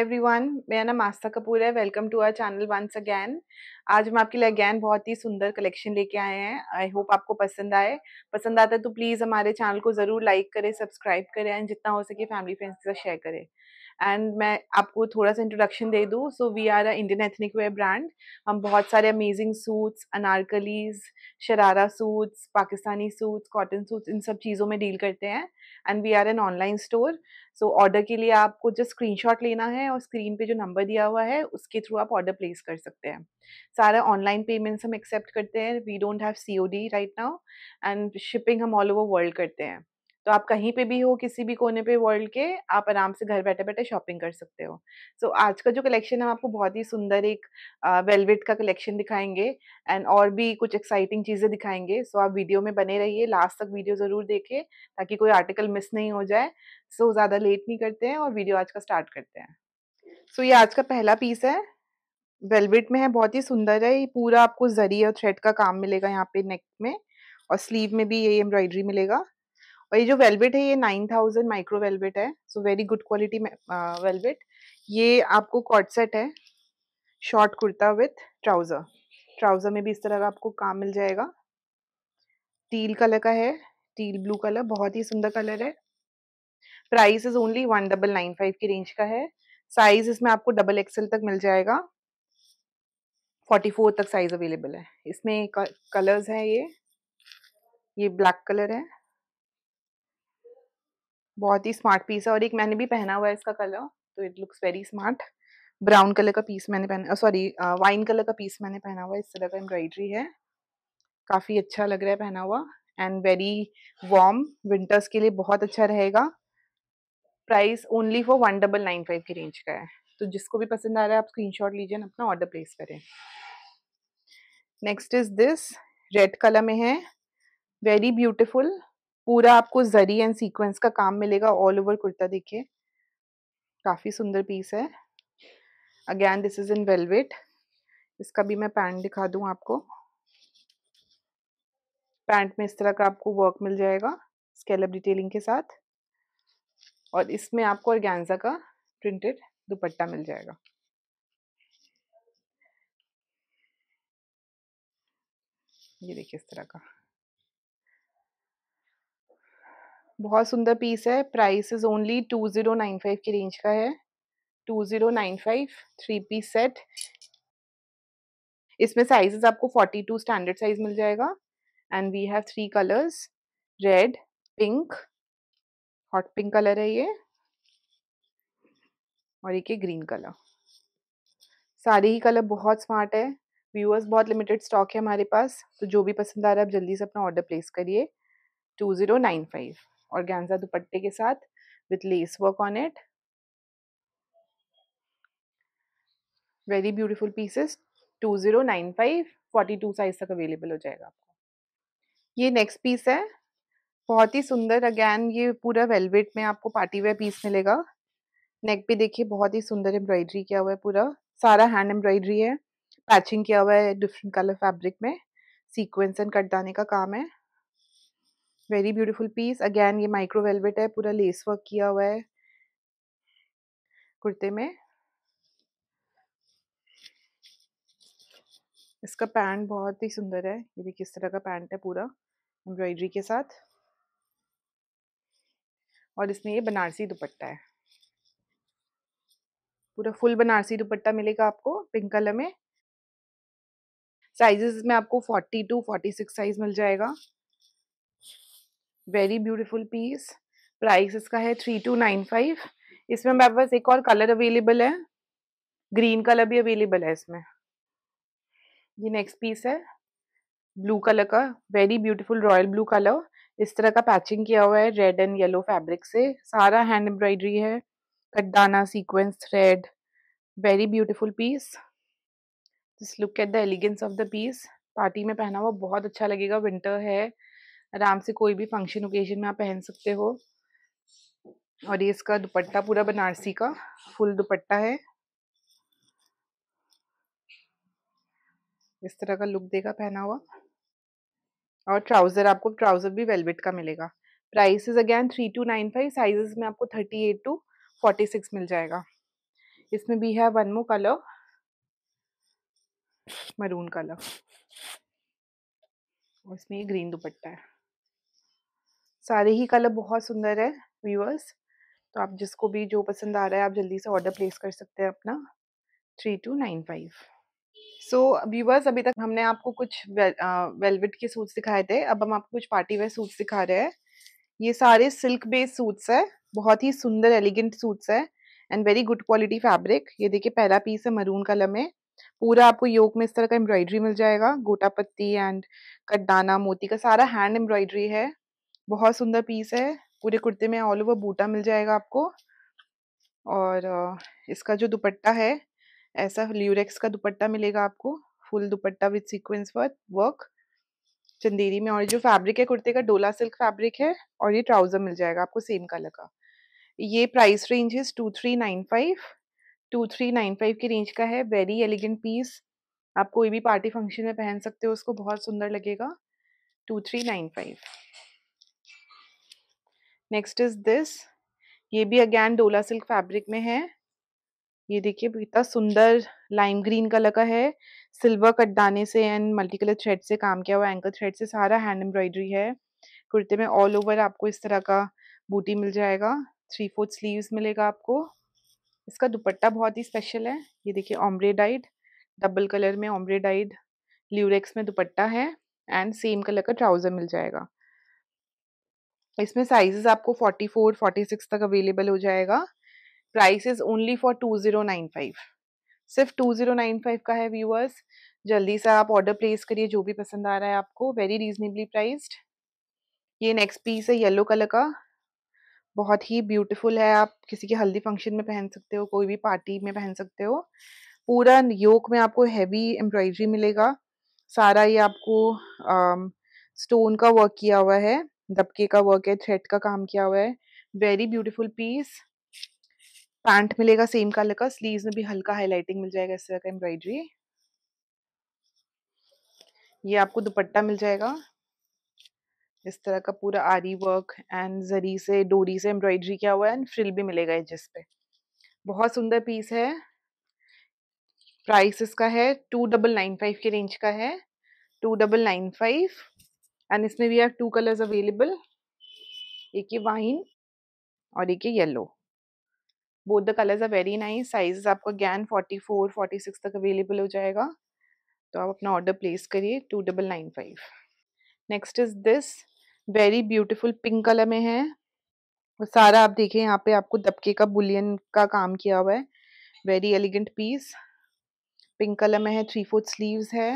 every one मेरा नाम आस्था कपूर है welcome to our channel once again आज हम आपके लिए अगैन बहुत ही सुंदर कलेक्शन लेके आए हैं आई होप आपको पसंद आए पसंद आता है तो प्लीज़ हमारे चैनल को ज़रूर लाइक करें सब्सक्राइब करें एंड जितना हो सके फैमिली फ्रेंड्स के साथ शेयर करें एंड मैं आपको थोड़ा सा इंट्रोडक्शन दे दूँ so we are a Indian ethnic wear brand हम बहुत सारे amazing suits anarkalis sharara suits Pakistani suits cotton suits इन सब चीज़ों में डील करते हैं and we are an online store so order के लिए आपको स्क्रीन शॉट लेना है और स्क्रीन पे जो नंबर दिया हुआ है उसके थ्रू आप ऑर्डर प्लेस कर सकते हैं सारा ऑनलाइन पेमेंट्स हम एक्सेप्ट करते हैं we don't have C O D right now and shipping हम ऑल ओवर वर्ल्ड करते हैं तो आप कहीं पे भी हो किसी भी कोने पे वर्ल्ड के आप आराम से घर बैठे बैठे शॉपिंग कर सकते हो सो so, आज का जो कलेक्शन है आपको बहुत ही सुंदर एक वेलवेट का कलेक्शन दिखाएंगे एंड और भी कुछ एक्साइटिंग चीज़ें दिखाएंगे सो so, आप वीडियो में बने रहिए लास्ट तक वीडियो ज़रूर देखें ताकि कोई आर्टिकल मिस नहीं हो जाए सो so, ज़्यादा लेट नहीं करते हैं और वीडियो आज का स्टार्ट करते हैं सो so, ये आज का पहला पीस है वेलवेट में है बहुत ही सुंदर है ये पूरा आपको जरी और थ्रेड का काम मिलेगा यहाँ पे नेक में और स्लीव में भी यही एम्ब्रॉयडरी मिलेगा और ये जो वेलवेट है ये नाइन थाउजेंड माइक्रो वेलवेट है so very good quality velvet ये आपको कॉट सेट है short kurta with trouser trouser में भी इस तरह का आपको काम मिल जाएगा टील कलर का है टील ब्लू कलर बहुत ही सुंदर कलर है price is only one double nine five की रेंज का है साइज इसमें आपको डबल एक्सएल तक मिल जाएगा फोर्टी फोर तक साइज अवेलेबल है इसमें कलर्स हैं ये ये ब्लैक कलर है बहुत ही स्मार्ट पीस है और एक मैंने भी पहना हुआ है इसका कलर तो it looks very smart brown colour का पीस मैंने पहना सॉरी वाइन कलर का पीस मैंने पहना हुआ इस तरह का एम्ब्रॉयडरी है काफ़ी अच्छा लग रहा है पहना हुआ एंड वेरी वार्म विंटर्स के लिए बहुत अच्छा रहेगा price only for one double nine five की रेंज का है तो जिसको भी पसंद आ रहा है आप शॉट लीजिए ना अपना ऑर्डर प्लेस करें next is this red colour में है वेरी ब्यूटिफुल पूरा आपको जरी एंड सीक्वेंस का काम मिलेगा ऑल ओवर कुर्ता देखिए काफ़ी सुंदर पीस है again this is in velvet इसका भी मैं पैंट दिखा दूँ आपको पैंट में इस तरह का आपको वर्क मिल जाएगा स्केलर डिटेलिंग के साथ और इसमें आपको ऑर्गेन्जा का प्रिंटेड दुपट्टा मिल जाएगा ये देखिए इस तरह का बहुत सुंदर पीस है price is only two zero nine five की रेंज का है two zero nine five three piece set इसमें साइजेस आपको फोर्टी टू स्टैंडर्ड साइज मिल जाएगा and we have three colours red pink hot pink colour है ये और एक ये ग्रीन कलर सारे ही कलर बहुत स्मार्ट है व्यूअर्स बहुत लिमिटेड स्टॉक है हमारे पास तो जो भी पसंद आ रहा है आप जल्दी से अपना ऑर्डर प्लेस करिए two zero nine five organza दुपट्टे के साथ with lace work on it very beautiful pieces two zero nine five forty two size तक अवेलेबल हो जाएगा आपको ये नेक्स्ट पीस है बहुत ही सुंदर अगैन ये पूरा वेलवेट में आपको पार्टी वेयर पीस मिलेगा नेक पे देखिए बहुत ही सुंदर एम्ब्रॉयडरी किया हुआ है पूरा सारा हैंड एम्ब्रॉयडरी है पैचिंग किया हुआ है डिफरेंट कलर फैब्रिक में सीक्वेंस एंड कटदाने का काम है वेरी ब्यूटीफुल पीस अगैन ये माइक्रो वेलवेट है पूरा लेस वर्क किया हुआ है कुर्ते में इसका पैंट बहुत ही सुंदर है ये देखिए इस तरह का पैंट है पूरा एम्ब्रॉयडरी के साथ और इसमें ये बनारसी दुपट्टा है पूरा फुल बनारसी दुपट्टा मिलेगा आपको पिंक कलर में साइजेस में आपको फोर्टी टू 46 साइज मिल जाएगा वेरी ब्यूटीफुल पीस प्राइस इसका है थ्री टू नाइन फाइव इसमें मेरे पास एक और कलर अवेलेबल है ग्रीन कलर भी अवेलेबल है इसमें ये नेक्स्ट पीस है ब्लू कलर का very beautiful royal blue colour इस तरह का पैचिंग किया हुआ है रेड एंड येलो फैब्रिक से सारा हैंड एम्ब्रॉयडरी है कटदाना sequence thread very beautiful piece जिस look at the elegance of the piece party में पहना हुआ बहुत अच्छा लगेगा विंटर है आराम से कोई भी फंक्शन ओकेजन में आप पहन सकते हो और ये इसका दुपट्टा पूरा बनारसी का फुल दुपट्टा है इस तरह का लुक देगा पहना हुआ और ट्राउज़र आपको ट्राउज़र भी वेलवेट का मिलेगा price is again three two nine five sizes में आपको thirty eight to forty six मिल जाएगा इसमें भी है one more colour maroon colour और इसमें ये ग्रीन दुपट्टा है सारे ही कलर बहुत सुंदर है व्यूअर्स तो आप जिसको भी जो पसंद आ रहा है आप जल्दी से ऑर्डर प्लेस कर सकते हैं अपना three two nine five so viewers अभी तक हमने आपको कुछ वेलवेट के सूट्स दिखाए थे अब हम आपको कुछ पार्टी वेयर सूट्स दिखा रहे हैं ये सारे सिल्क बेस्ड सूट्स है बहुत ही सुंदर एलिगेंट सूट्स है and very good quality fabric ये देखिए पहला पीस है मरून कलर में पूरा आपको योग में इस तरह का एम्ब्रॉयडरी मिल जाएगा गोटा पत्ती एंड कटदाना मोती का सारा हैंड एम्ब्रॉयडरी है बहुत सुंदर पीस है पूरे कुर्ते में ऑल ओवर बूटा मिल जाएगा आपको और इसका जो दुपट्टा है ऐसा ल्यूरेक्स का दुपट्टा मिलेगा आपको फुल दुपट्टा विथ सीक्वेंस वर्क चंदेरी में और जो फैब्रिक है कुर्ते का डोला सिल्क फैब्रिक है और ये ट्राउज़र मिल जाएगा आपको सेम कलर का ये प्राइस रेंज है two three nine five two three nine five की रेंज का है वेरी एलिगेंट पीस आप कोई भी पार्टी फंक्शन में पहन सकते हो उसको बहुत सुंदर लगेगा two three nine five next is this ये भी अगैन डोला सिल्क फैब्रिक में है ये देखिए इतना सुंदर लाइम ग्रीन कलर का है सिल्वर कट दाने से एंड मल्टी कलर थ्रेड से काम किया हुआ एंकल थ्रेड से सारा हैंड एम्ब्रॉयडरी है कुर्ते में ऑल ओवर आपको इस तरह का बूटी मिल जाएगा थ्री फोर्थ स्लीव्स मिलेगा आपको इसका दुपट्टा बहुत ही स्पेशल है ये देखिए ऑम्ब्रे डाइड डबल कलर में ऑम्ब्रे डाइड ल्यूरेक्स में दुपट्टा है एंड सेम कलर का ट्राउज़र मिल जाएगा इसमें साइजेस आपको 44, 46 तक अवेलेबल हो जाएगा प्राइस इज ओनली फॉर 2095 सिर्फ 2095 का है व्यूअर्स जल्दी से आप ऑर्डर प्लेस करिए जो भी पसंद आ रहा है आपको वेरी रीजनेबली प्राइस्ड ये नेक्स्ट पीस है येलो कलर का बहुत ही ब्यूटीफुल है आप किसी के हल्दी फंक्शन में पहन सकते हो कोई भी पार्टी में पहन सकते हो पूरा योक में आपको हैवी एम्ब्रॉयडरी मिलेगा सारा ये आपको स्टोन का वर्क किया हुआ है दबके का वर्क है थ्रेड का काम किया हुआ है वेरी ब्यूटीफुल पीस पैंट मिलेगा सेम कलर का स्लीव्स में भी हल्का हाईलाइटिंग मिल जाएगा इस तरह का एम्ब्रॉयडरी ये आपको दुपट्टा मिल जाएगा इस तरह का पूरा आरी वर्क एंड जरी से डोरी से एम्ब्रॉयडरी किया हुआ है एंड फ्रिल भी मिलेगा ये जिस पे बहुत सुंदर पीस है प्राइस इसका है टू डबल नाइन फाइव के रेंज का है two double nine five and इसमें we have two colours available एक ये वाइन और एक ये yellow both the colours are very nice size आपका again forty four forty six तक अवेलेबल हो जाएगा तो आप अपना ऑर्डर प्लेस करिए two double nine five next is this very beautiful pink colour में है सारा आप देखें यहाँ पे आपको दबके का बुलियन का काम किया हुआ है very elegant piece pink colour में है थ्री फोर्थ स्लीव्स है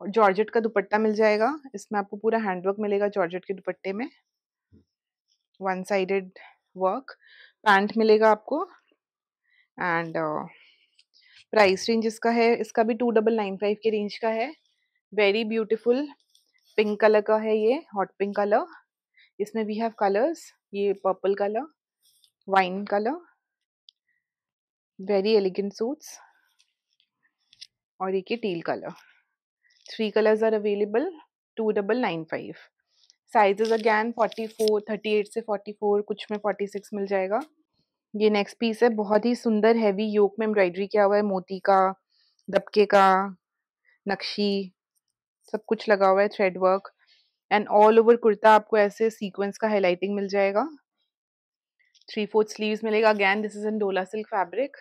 और जॉर्जेट का दुपट्टा मिल जाएगा इसमें आपको पूरा हैंडवर्क मिलेगा जॉर्जेट के दुपट्टे में वन साइडेड वर्क पैंट मिलेगा आपको एंड प्राइस रेंज इसका है इसका भी टू डबल नाइन फाइव के रेंज का है वेरी ब्यूटीफुल पिंक कलर का है ये हॉट पिंक कलर इसमें वी हैव कलर्स ये purple colour wine colour very elegant suits और एक ये teal colour three colors are available 2995 size again 44 38 से 44 कुछ में 46 मिल जाएगा ये नेक्स्ट पीस है बहुत ही सुंदर हैवी योग में एम्ब्रॉयडरी किया हुआ है मोती का दबके का नक्शी सब कुछ लगा हुआ है thread work and all over kurta आपको ऐसे सीक्वेंस का हाईलाइटिंग मिल जाएगा थ्री फोर्थ स्लीव्स मिलेगा again this is in Dola silk fabric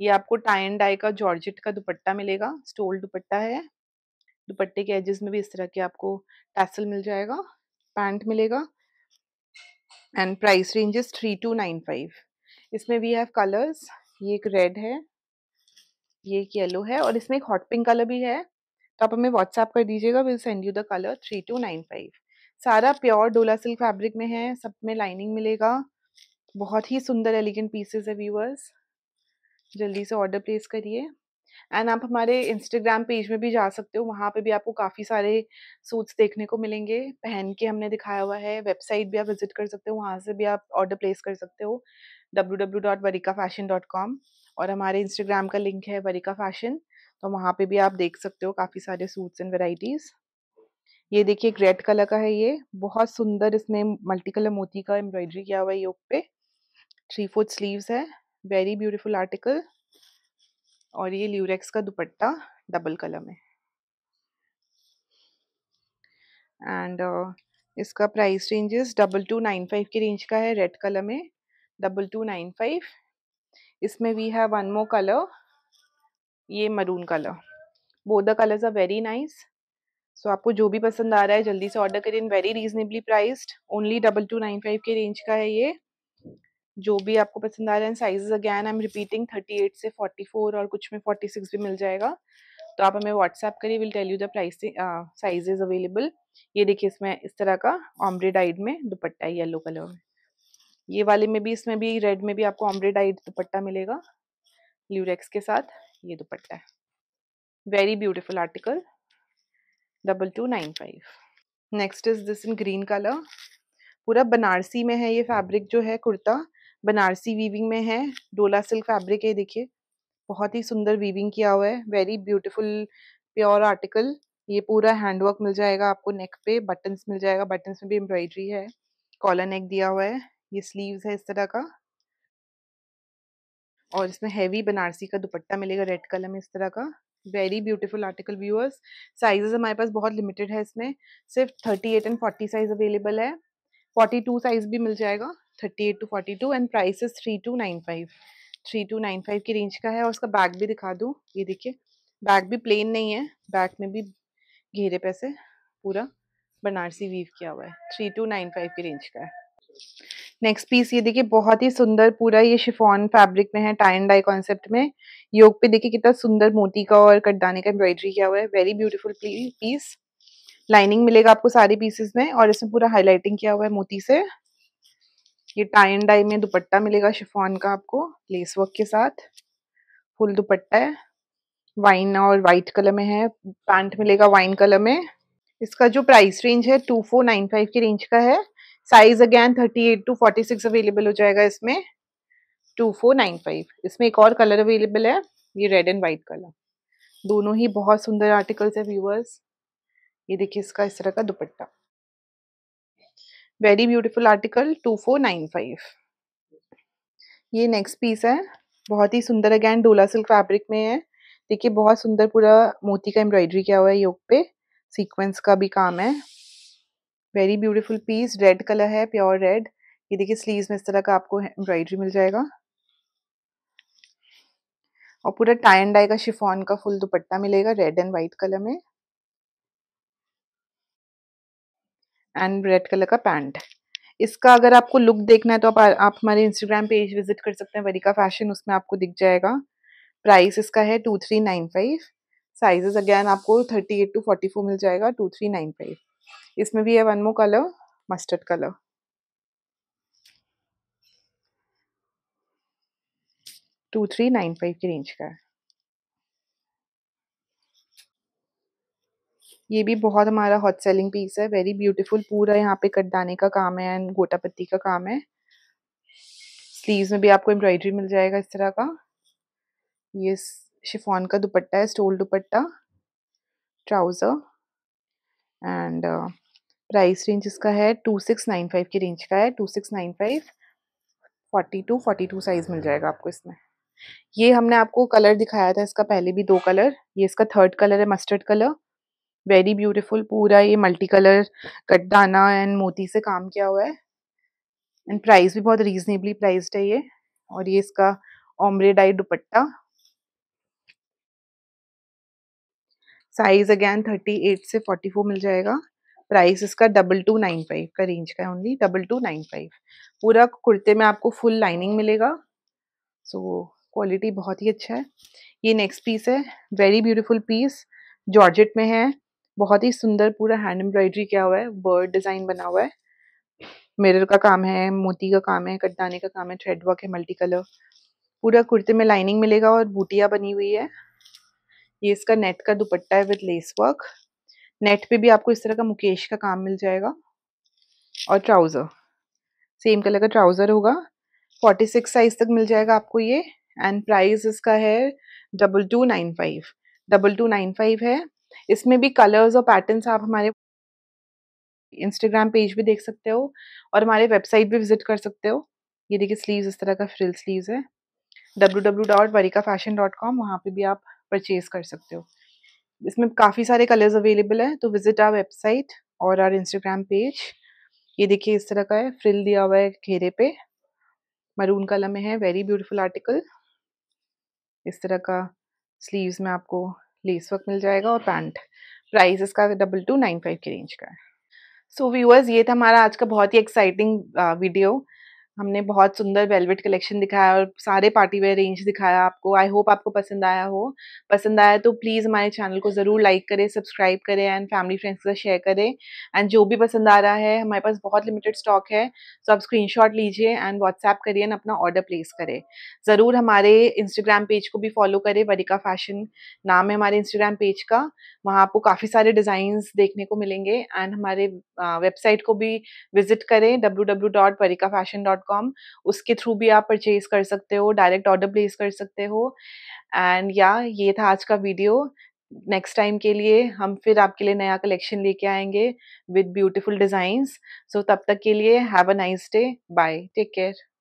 ये आपको टाई एंड डाई का जॉर्जेट का दुपट्टा मिलेगा स्टोल दुपट्टा है दुपट्टे के एजेस में भी इस तरह के आपको टैसल मिल जाएगा पैंट मिलेगा and price ranges three two nine five इसमें वी हैव कलर्स ये एक रेड है ये एक येलो है और इसमें एक हॉट पिंक कलर भी है तो आप हमें व्हाट्सएप कर दीजिएगा will send you the colour three two nine five सारा प्योर डोला सिल्क फैब्रिक में है सब में लाइनिंग मिलेगा बहुत ही सुंदर एलिगेंट पीसेस है व्यूअर्स जल्दी से ऑर्डर प्लेस करिए एंड आप हमारे इंस्टाग्राम पेज में भी जा सकते हो वहाँ पे भी आपको काफ़ी सारे सूट्स देखने को मिलेंगे पहन के हमने दिखाया हुआ है वेबसाइट भी आप विजिट कर सकते हो वहाँ से भी आप ऑर्डर प्लेस कर सकते हो डब्ल्यू और हमारे इंस्टाग्राम का लिंक है वरिका फैशन तो वहाँ पे भी आप देख सकते हो काफ़ी सारे सूट्स एंड वेराइटीज़ ये देखिए एक रेड कलर का है ये बहुत सुंदर इसमें मल्टी कलर मोती का एम्ब्रॉयडरी किया हुआ है योग पे थ्री फोर्थ स्लीव्स है वेरी ब्यूटीफुल आर्टिकल और ये ल्यूरेक्स का दुपट्टा डबल कलर में एंड uh, इसका price ranges double two nine five की रेंज का है रेड कलर में डबल टू नाइन फाइव इसमें we have one more colour ये maroon colour both the colours are very nice so आपको जो भी पसंद आ रहा है जल्दी से ऑर्डर करें very reasonably priced only double two nine five के रेंज का है ये जो भी आपको पसंद आ रहा है sizes again I am repeating thirty eight से फोर्टी फोर और कुछ में फोर्टी सिक्स भी मिल जाएगा तो आप हमें व्हाट्सएप करिए will tell you the price sizes available ये देखिए इसमें इस तरह का ऑमरे डाइड में दुपट्टा येलो कलर में ये वाले में भी इसमें भी रेड में भी आपको ऑमरे डाइड दुपट्टा मिलेगा ल्यूरेक्स के साथ ये दुपट्टा है very beautiful article double two nine five next is this in green colour पूरा बनारसी में है ये फैब्रिक जो है कुर्ता बनारसी वीविंग में है डोला सिल्क फैब्रिक है देखिए बहुत ही सुंदर वीविंग किया हुआ है वेरी ब्यूटीफुल प्योर आर्टिकल ये पूरा हैंडवर्क मिल जाएगा आपको नेक पे बटन्स मिल जाएगा बटन्स में भी एम्ब्रॉयडरी है कॉलर नेक दिया हुआ है ये स्लीव्स है इस तरह का और इसमें हैवी बनारसी का दुपट्टा मिलेगा रेड कलर में इस तरह का very beautiful article viewers sizes हमारे पास बहुत लिमिटेड है इसमें सिर्फ thirty eight and forty size available है फोर्टी टू साइज भी मिल जाएगा thirty eight to forty two and price is three two nine five three two nine five की रेंज का है और उसका बैग भी दिखा दूँ ये देखिए बैग भी प्लेन नहीं है बैग में भी घेरे पैसे पूरा बनारसी वीव किया हुआ है थ्री टू नाइन फाइव की रेंज का है नेक्स्ट पीस ये देखिए बहुत ही सुंदर पूरा ये शिफॉन फैब्रिक में है टाइन डाई कॉन्सेप्ट में योग पे देखिए कितना सुंदर मोती का और कटदाने का एम्ब्रॉयडरी किया हुआ है वेरी ब्यूटीफुल पीस लाइनिंग मिलेगा आपको सारे पीसेस में और इसमें पूरा हाईलाइटिंग किया हुआ है मोती से ये टाई एंड डाई में दुपट्टा मिलेगा शिफॉन का आपको लेस वर्क के साथ फुल दुपट्टा है वाइन और वाइट कलर में है पैंट मिलेगा वाइन कलर में इसका जो प्राइस रेंज है टू फोर नाइन फाइव की रेंज का है size again thirty eight to forty six available हो जाएगा इसमें टू फोर नाइन फाइव इसमें एक और कलर अवेलेबल है ये रेड एंड वाइट कलर दोनों ही बहुत सुंदर आर्टिकल्स है व्यूअर्स ये देखिए इसका इस तरह का दुपट्टा very beautiful article two four nine five ये नेक्स्ट पीस है बहुत ही सुंदर अगैन डोला सिल्क फैब्रिक में है देखिए बहुत सुंदर पूरा मोती का एम्ब्रॉयडरी किया हुआ है योग पे सीक्वेंस का भी काम है very beautiful piece red colour है प्योर रेड ये देखिए स्लीव में इस तरह का आपको एम्ब्रॉयडरी मिल जाएगा और पूरा टाइन डाई का शिफॉन का फुल दुपट्टा मिलेगा रेड एंड वाइट कलर में एंड रेड कलर का पैंट इसका अगर आपको लुक देखना है तो आप आप हमारे इंस्टाग्राम पेज विजिट कर सकते हैं वरिका फैशन उसमें आपको दिख जाएगा प्राइस इसका है two three nine five sizes again आपको thirty eight to forty four मिल जाएगा टू थ्री नाइन फाइव इसमें भी है one more colour mustard colour two three nine five की रेंज का है ये भी बहुत हमारा हॉट सेलिंग पीस है वेरी ब्यूटीफुल पूरा यहाँ पे कटदाने का काम है एंड गोटा पत्ती का काम है स्लीव्स में भी आपको एम्ब्रॉयडरी मिल जाएगा इस तरह का ये शिफॉन का दुपट्टा है stole dupatta trouser and price range इसका है टू सिक्स नाइन फाइव की रेंज का है two six nine five forty to forty two size मिल जाएगा आपको इसमें ये हमने आपको कलर दिखाया था इसका पहले भी दो कलर ये इसका थर्ड कलर है मस्टर्ड कलर वेरी ब्यूटीफुल पूरा ये मल्टी कलर कटदाना एंड मोती से काम किया हुआ है एंड प्राइस भी बहुत रीजनेबली प्राइस्ड है ये और ये इसका dye dupatta size again thirty eight से फोर्टी फोर मिल जाएगा प्राइस इसका डबल टू नाइन फाइव का रेंज का है only double two nine five पूरा कुर्ते में आपको फुल लाइनिंग मिलेगा सो so, क्वालिटी बहुत ही अच्छा है ये नेक्स्ट पीस है वेरी ब्यूटीफुल पीस जॉर्जेट में है बहुत ही सुंदर पूरा हैंड एम्ब्रॉयडरी किया हुआ है बर्ड डिजाइन बना हुआ है मिरर का काम है मोती का काम है कटदाने का काम है थ्रेड वर्क है मल्टी कलर पूरा कुर्ते में लाइनिंग मिलेगा और बूटिया बनी हुई है ये इसका नेट का दुपट्टा है विद लेस वर्क नेट पे भी आपको इस तरह का मुकेश का काम मिल जाएगा और ट्राउज़र सेम कलर का ट्राउज़र होगा फोर्टी सिक्स साइज तक मिल जाएगा आपको ये एंड प्राइस इसका है double two nine five double two nine five है इसमें भी कलर्स और पैटर्न आप हमारे इंस्टाग्राम पेज भी देख सकते हो और हमारे वेबसाइट भी विजिट कर सकते हो ये देखिए स्लीव्स इस तरह का फ्रिल स्लीव्स है W W dot Varika fashion dot com वहाँ पर भी आप परचेज कर सकते हो इसमें काफ़ी सारे कलर्स अवेलेबल है तो विजिट आर वेबसाइट और आर इंस्टाग्राम पेज ये देखिए इस तरह का है फ्रिल दिया हुआ है घेरे पे मरून कलर में है वेरी ब्यूटीफुल आर्टिकल इस तरह का स्लीव्स में आपको लेस वर्क मिल जाएगा और पैंट प्राइस इसका डबल टू नाइन फाइव की रेंज का है सो व्यूअर्स ये था हमारा आज का बहुत ही एक्साइटिंग वीडियो uh, हमने बहुत सुंदर वेलवेट कलेक्शन दिखाया और सारे पार्टी वेयर रेंज दिखाया आपको आई होप आपको पसंद आया हो पसंद आया तो प्लीज़ हमारे चैनल को ज़रूर लाइक करें सब्सक्राइब करें एंड फैमिली फ्रेंड्स के साथ शेयर करें एंड जो भी पसंद आ रहा है हमारे पास बहुत लिमिटेड स्टॉक है सो तो आप स्क्रीन लीजिए एंड व्हाट्सएप करिए एंड अपना ऑर्डर प्लेस करें ज़रूर हमारे इंस्टाग्राम पेज को भी फॉलो करें वरिका फैशन नाम है हमारे इंस्टाग्राम पेज का वहाँ आपको काफ़ी सारे डिज़ाइंस देखने को मिलेंगे एंड हमारे वेबसाइट को भी विजिट करें W W dot fashion dot com उसके थ्रू भी आप परचेज कर सकते हो डायरेक्ट ऑर्डर प्लेस कर सकते हो एंड या yeah, ये था आज का वीडियो नेक्स्ट टाइम के लिए हम फिर आपके लिए नया कलेक्शन लेके आएंगे विद ब्यूटिफुल डिज़ाइंस सो तब तक के लिए have a nice day bye take care